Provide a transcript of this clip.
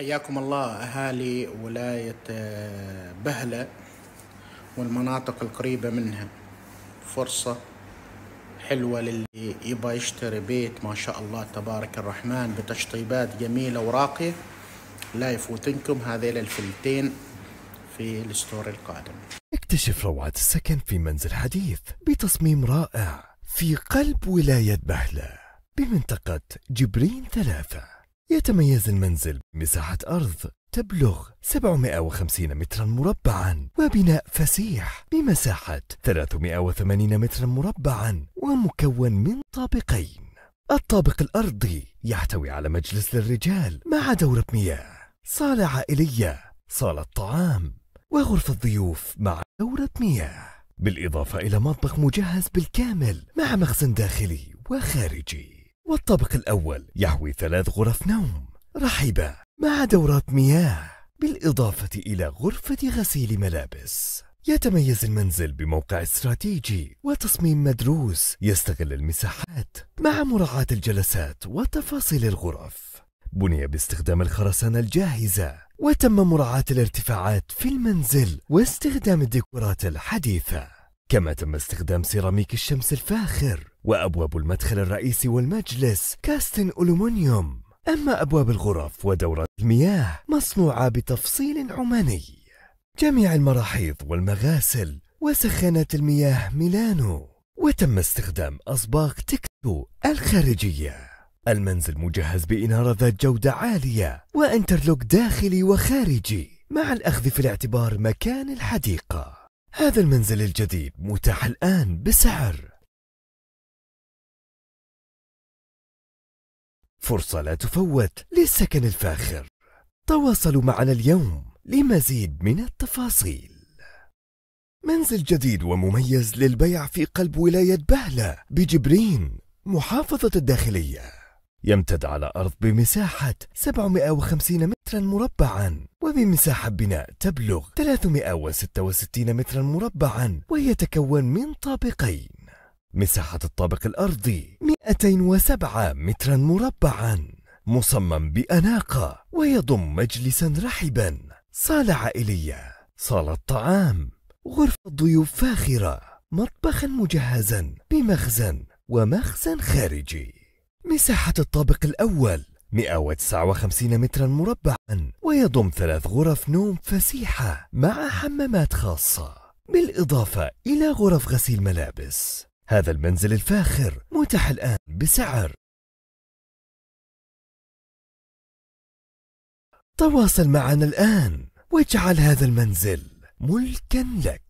حياكم الله أهالي ولاية آه، بهلة والمناطق القريبة منها فرصة حلوة للي يبغى يشتري بيت ما شاء الله تبارك الرحمن بتشطيبات جميلة وراقية لا يفوتنكم هذيل الفلتين في الستور القادم اكتشف روعة السكن في منزل حديث بتصميم رائع في قلب ولاية بهلة بمنطقة جبرين ثلاثة يتميز المنزل بمساحة أرض تبلغ 750 مترا مربعا وبناء فسيح بمساحة 380 مترا مربعا ومكون من طابقين الطابق الأرضي يحتوي على مجلس للرجال مع دورة مياه صالة عائلية صالة طعام وغرفة ضيوف مع دورة مياه بالإضافة إلى مطبخ مجهز بالكامل مع مخزن داخلي وخارجي والطابق الأول يحوي ثلاث غرف نوم رحبة مع دورات مياه بالإضافة إلى غرفة غسيل ملابس يتميز المنزل بموقع استراتيجي وتصميم مدروس يستغل المساحات مع مراعاة الجلسات وتفاصيل الغرف بني باستخدام الخرسانة الجاهزة وتم مراعاة الارتفاعات في المنزل واستخدام الديكورات الحديثة كما تم استخدام سيراميك الشمس الفاخر وأبواب المدخل الرئيسي والمجلس كاستن ألومنيوم أما أبواب الغرف ودورات المياه مصنوعة بتفصيل عماني جميع المراحيض والمغاسل وسخانات المياه ميلانو وتم استخدام أصباغ تكتو الخارجية المنزل مجهز بإنارة ذات جودة عالية وإنترلوك داخلي وخارجي مع الأخذ في الاعتبار مكان الحديقة هذا المنزل الجديد متاح الآن بسعر فرصة لا تفوت للسكن الفاخر تواصلوا معنا اليوم لمزيد من التفاصيل منزل جديد ومميز للبيع في قلب ولاية بهلة بجبرين محافظة الداخلية يمتد على أرض بمساحة 750 مترا مربعا وبمساحة بناء تبلغ 366 مترا مربعا ويتكون من طابقين مساحة الطابق الأرضي 207 مترا مربعا مصمم بأناقة ويضم مجلسا رحبا صالة عائلية صالة طعام غرفة ضيوف فاخرة مطبخا مجهزا بمخزن ومخزن خارجي مساحة الطابق الأول 159 مترا مربعا ويضم ثلاث غرف نوم فسيحة مع حمامات خاصة بالإضافة إلى غرف غسيل ملابس هذا المنزل الفاخر متاح الآن بسعر تواصل معنا الآن واجعل هذا المنزل ملكا لك